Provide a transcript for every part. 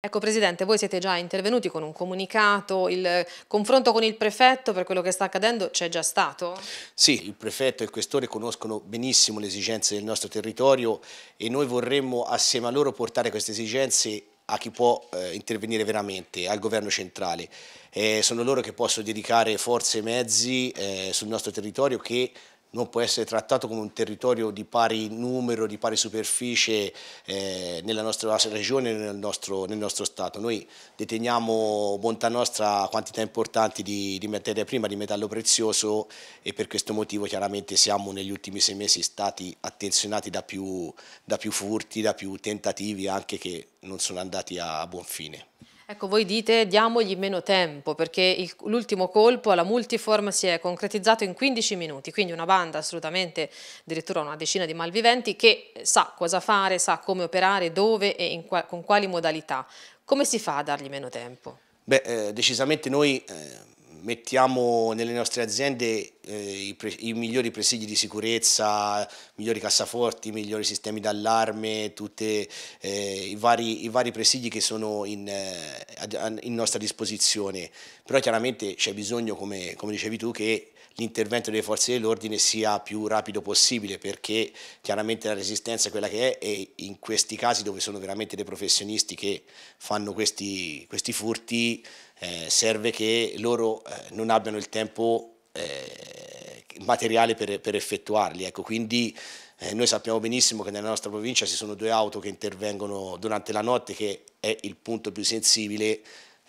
Ecco Presidente, voi siete già intervenuti con un comunicato, il confronto con il prefetto per quello che sta accadendo c'è già stato? Sì, il prefetto e il questore conoscono benissimo le esigenze del nostro territorio e noi vorremmo assieme a loro portare queste esigenze a chi può eh, intervenire veramente, al governo centrale. Eh, sono loro che possono dedicare forze e mezzi eh, sul nostro territorio che non può essere trattato come un territorio di pari numero, di pari superficie eh, nella nostra regione e nel nostro, nel nostro, Stato. Noi deteniamo bontà nostra quantità importanti di, di, materia prima, di metallo prezioso e per questo motivo chiaramente siamo negli ultimi sei mesi stati attenzionati da più, da più furti, da più tentativi anche che non sono andati a, a buon fine. Ecco, voi dite diamogli meno tempo perché l'ultimo colpo alla multiform si è concretizzato in 15 minuti, quindi una banda assolutamente addirittura una decina di malviventi che sa cosa fare, sa come operare, dove e qua, con quali modalità. Come si fa a dargli meno tempo? Beh, eh, decisamente noi eh, mettiamo nelle nostre aziende eh, i, i, migliori presidi di sicurezza, migliori cassaforti, migliori sistemi d'allarme, tutti eh, i, vari, i, vari, presidi che sono in, eh, in nostra disposizione. Però chiaramente c'è bisogno, come, come dicevi tu, che l'intervento delle forze dell'ordine sia più rapido possibile perché chiaramente la resistenza è quella che è e in questi casi dove sono veramente dei professionisti che fanno questi, questi furti eh, serve che loro eh, non abbiano il tempo eh, materiale per, per effettuarli. Ecco, quindi eh, noi sappiamo benissimo che nella nostra provincia ci sono due auto che intervengono durante la notte, che è il punto più sensibile.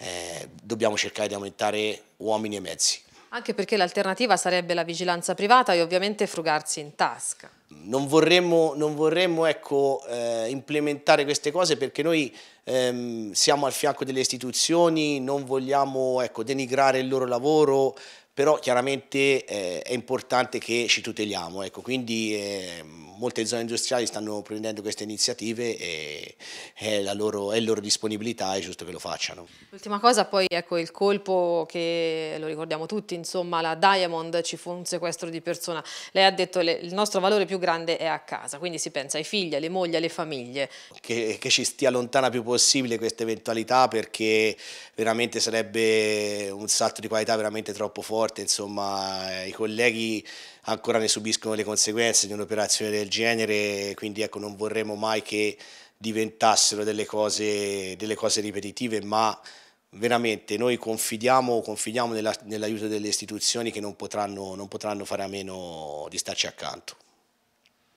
Eh, dobbiamo cercare di aumentare uomini e mezzi. Anche perché l'alternativa sarebbe la vigilanza privata e ovviamente frugarsi in tasca. Non vorremmo, non vorremmo ecco, eh, implementare queste cose perché noi ehm, siamo al fianco delle istituzioni, non vogliamo ecco, denigrare il loro lavoro, però chiaramente eh, è importante che ci tuteliamo, ecco, quindi eh, molte zone industriali stanno prendendo queste iniziative e è eh, la loro, è loro disponibilità, è giusto che lo facciano. L'ultima cosa poi ecco il colpo che lo ricordiamo tutti, insomma la Diamond ci fu un sequestro di persona, lei ha detto che il nostro valore più grande è a casa, quindi si pensa ai figli, alle mogli, alle famiglie. Che, che ci stia lontana più possibile questa eventualità perché veramente sarebbe un salto di qualità veramente troppo forte volte insomma, eh, i colleghi ancora ne subiscono le conseguenze di un'operazione del genere, quindi ecco, non vorremmo mai che diventassero delle cose, delle cose ripetitive, ma veramente noi confidiamo, confidiamo nell'aiuto delle istituzioni che non potranno, non potranno fare a meno di starci accanto.